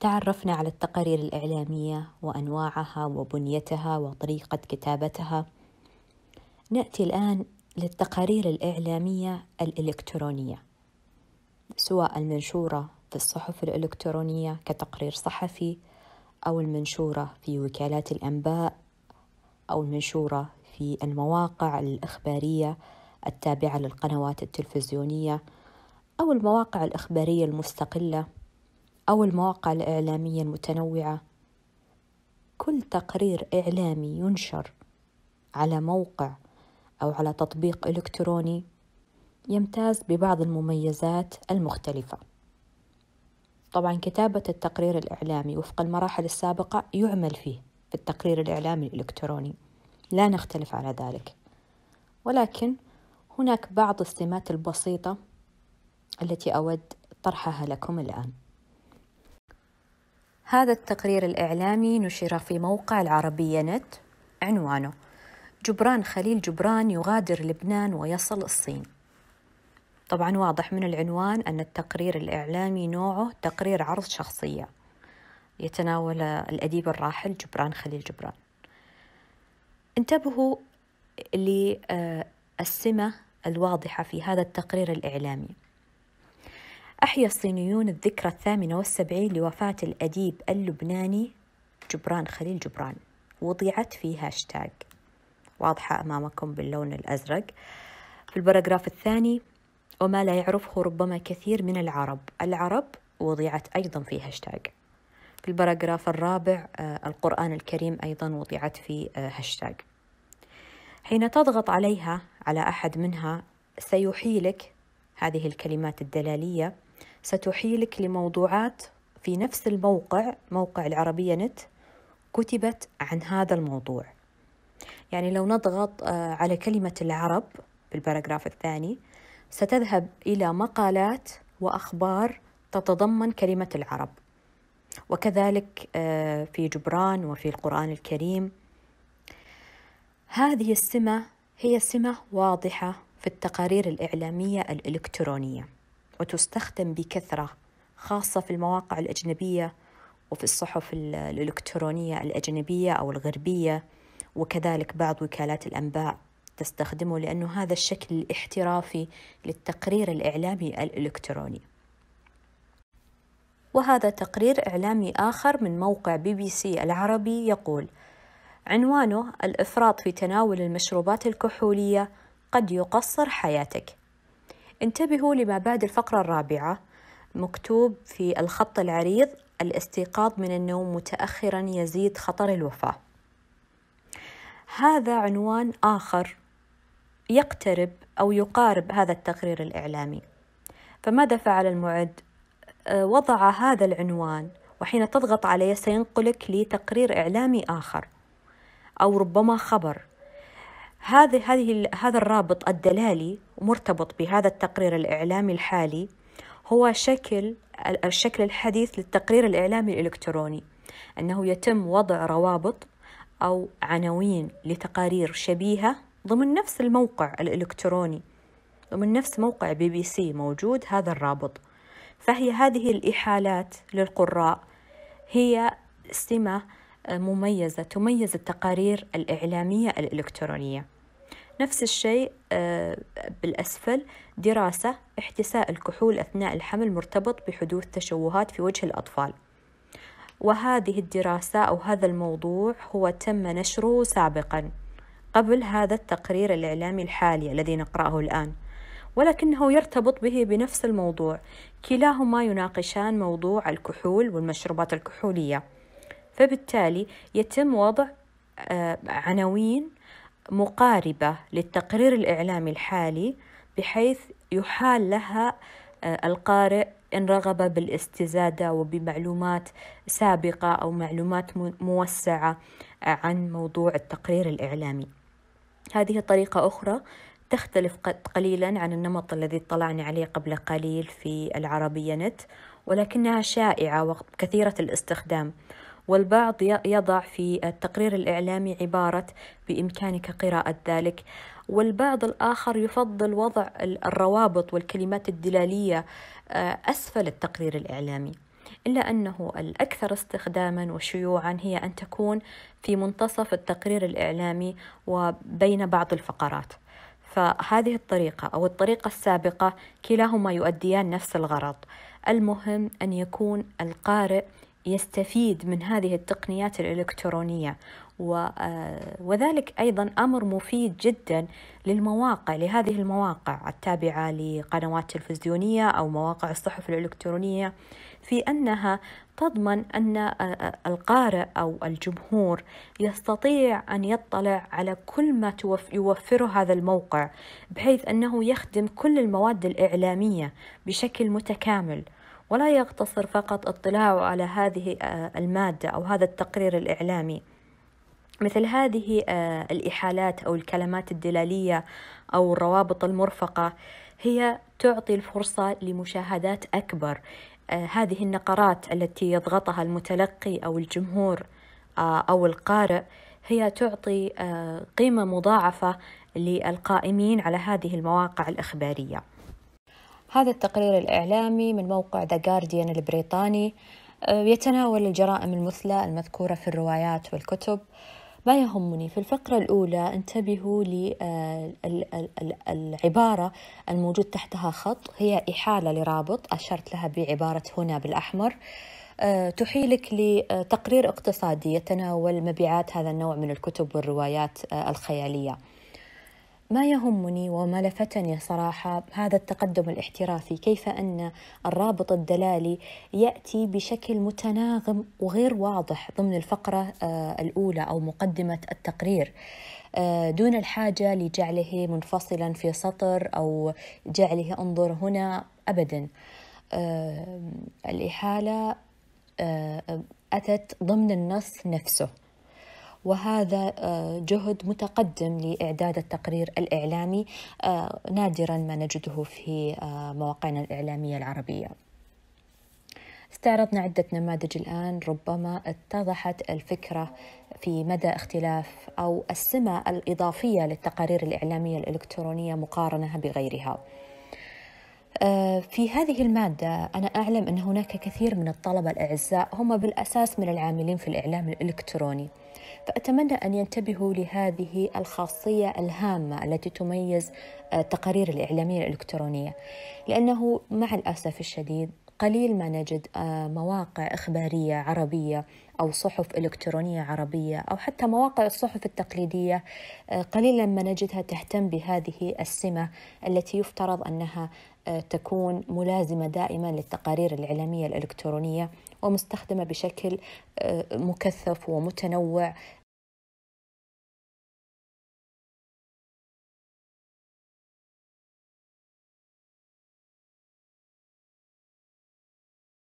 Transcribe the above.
تعرفنا على التقارير الإعلامية وأنواعها وبنيتها وطريقة كتابتها. نأتي الآن للتقارير الإعلامية الإلكترونية، سواء المنشورة في الصحف الإلكترونية كتقرير صحفي، أو المنشورة في وكالات الأنباء، أو المنشورة في المواقع الإخبارية التابعة للقنوات التلفزيونية، أو المواقع الإخبارية المستقلة. أو المواقع الإعلامية المتنوعة كل تقرير إعلامي ينشر على موقع أو على تطبيق إلكتروني يمتاز ببعض المميزات المختلفة طبعا كتابة التقرير الإعلامي وفق المراحل السابقة يعمل فيه في التقرير الإعلامي الإلكتروني لا نختلف على ذلك ولكن هناك بعض السمات البسيطة التي أود طرحها لكم الآن هذا التقرير الإعلامي نشر في موقع العربية نت عنوانه جبران خليل جبران يغادر لبنان ويصل الصين طبعا واضح من العنوان أن التقرير الإعلامي نوعه تقرير عرض شخصية يتناول الأديب الراحل جبران خليل جبران انتبهوا للسمة الواضحة في هذا التقرير الإعلامي أحيا الصينيون الذكرى الثامنة والسبعين لوفاة الأديب اللبناني جبران خليل جبران وضعت في هاشتاج واضحة أمامكم باللون الأزرق في البراجراف الثاني وما لا يعرفه ربما كثير من العرب العرب وضعت أيضا في هاشتاج في البراجراف الرابع آه، القرآن الكريم أيضا وضعت في آه، هاشتاج حين تضغط عليها على أحد منها سيحيلك هذه الكلمات الدلالية ستحيلك لموضوعات في نفس الموقع موقع العربية نت كتبت عن هذا الموضوع يعني لو نضغط آه، على كلمة العرب في الباراجراف الثاني ستذهب إلى مقالات وأخبار تتضمن كلمة العرب وكذلك آه، في جبران وفي القرآن الكريم هذه السمة هي سمة واضحة في التقارير الإعلامية الإلكترونية وتستخدم بكثرة خاصة في المواقع الأجنبية وفي الصحف الإلكترونية الأجنبية أو الغربية وكذلك بعض وكالات الأنباء تستخدمه لأنه هذا الشكل الاحترافي للتقرير الإعلامي الإلكتروني وهذا تقرير إعلامي آخر من موقع بي بي سي العربي يقول عنوانه الإفراط في تناول المشروبات الكحولية قد يقصر حياتك انتبهوا لما بعد الفقرة الرابعة مكتوب في الخط العريض الاستيقاظ من النوم متأخرا يزيد خطر الوفاة هذا عنوان آخر يقترب أو يقارب هذا التقرير الإعلامي فماذا فعل المعد؟ آه، وضع هذا العنوان وحين تضغط عليه سينقلك لتقرير إعلامي آخر أو ربما خبر هذا هذه هذا الرابط الدلالي مرتبط بهذا التقرير الإعلامي الحالي هو شكل الشكل الحديث للتقرير الإعلامي الإلكتروني أنه يتم وضع روابط أو عناوين لتقارير شبيهة ضمن نفس الموقع الإلكتروني ضمن نفس موقع بي بي سي موجود هذا الرابط فهي هذه الإحالات للقراء هي سمة آه، مميزة تميز التقارير الإعلامية الإلكترونية نفس الشيء آه، بالأسفل دراسة احتساء الكحول أثناء الحمل مرتبط بحدوث تشوهات في وجه الأطفال وهذه الدراسة أو هذا الموضوع هو تم نشره سابقا قبل هذا التقرير الإعلامي الحالي الذي نقرأه الآن ولكنه يرتبط به بنفس الموضوع كلاهما يناقشان موضوع الكحول والمشروبات الكحولية فبالتالي يتم وضع آه، عناوين مقاربة للتقرير الإعلامي الحالي بحيث يحال لها آه، القارئ إن رغب بالاستزادة وبمعلومات سابقة أو معلومات موسعة آه، عن موضوع التقرير الإعلامي هذه طريقة أخرى تختلف قليلا عن النمط الذي اطلعنا عليه قبل قليل في العربية نت ولكنها شائعة وكثيرة الاستخدام والبعض يضع في التقرير الإعلامي عبارة بإمكانك قراءة ذلك والبعض الآخر يفضل وضع الروابط والكلمات الدلالية آه، أسفل التقرير الإعلامي إلا أنه الأكثر استخداما وشيوعا هي أن تكون في منتصف التقرير الإعلامي وبين بعض الفقرات فهذه الطريقة أو الطريقة السابقة كلاهما يؤديان نفس الغرض المهم أن يكون القارئ يستفيد من هذه التقنيات الإلكترونية آه، وذلك أيضا أمر مفيد جدا للمواقع لهذه المواقع التابعة لقنوات تلفزيونية أو مواقع الصحف الإلكترونية في أنها تضمن أن آه، آه، القارئ أو الجمهور يستطيع أن يطلع على كل ما يوفره هذا الموقع بحيث أنه يخدم كل المواد الإعلامية بشكل متكامل ولا يقتصر فقط اطلاعه على هذه آه، المادة أو هذا التقرير الإعلامي مثل هذه آه، الإحالات أو الكلمات الدلالية أو الروابط المرفقة هي تعطي الفرصة لمشاهدات أكبر آه، هذه النقرات التي يضغطها المتلقي أو الجمهور أو القارئ هي تعطي قيمة مضاعفة للقائمين على هذه المواقع الإخبارية هذا التقرير الإعلامي من موقع ذا جارديان البريطاني آه، يتناول الجرائم المثلى المذكورة في الروايات والكتب ما يهمني في الفقرة الأولى انتبهوا للعبارة آه، الموجود تحتها خط هي إحالة لرابط أشرت لها بعبارة هنا بالأحمر آه، تحيلك لتقرير اقتصادي يتناول مبيعات هذا النوع من الكتب والروايات الخياليه ما يهمني وما لفتني صراحة هذا التقدم الاحترافي كيف أن الرابط الدلالي يأتي بشكل متناغم وغير واضح ضمن الفقرة آه، الأولى أو مقدمة التقرير آه، دون الحاجة لجعله منفصلا في سطر أو جعله انظر هنا أبدا آه، الإحالة أتت ضمن النص نفسه وهذا آه، جهد متقدم لإعداد التقرير الإعلامي آه، نادرا ما نجده في آه، مواقعنا الإعلامية العربية استعرضنا عدة نماذج الآن ربما اتضحت الفكرة في مدى اختلاف أو السمة الإضافية للتقارير الإعلامية الإلكترونية مقارنة بغيرها. آه، في هذه المادة أنا أعلم أن هناك كثير من الطلبة الأعزاء هم بالأساس من العاملين في الإعلام الإلكتروني فأتمنى أن ينتبهوا لهذه الخاصية الهامة التي تميز آه، تقارير الإعلامية الإلكترونية لأنه مع الأسف الشديد قليل ما نجد آه، مواقع إخبارية عربية أو صحف إلكترونية عربية أو حتى مواقع الصحف التقليدية قليلا ما نجدها تهتم بهذه السمة التي يفترض أنها تكون ملازمة دائما للتقارير الإعلامية الإلكترونية ومستخدمة بشكل آه، مكثف ومتنوع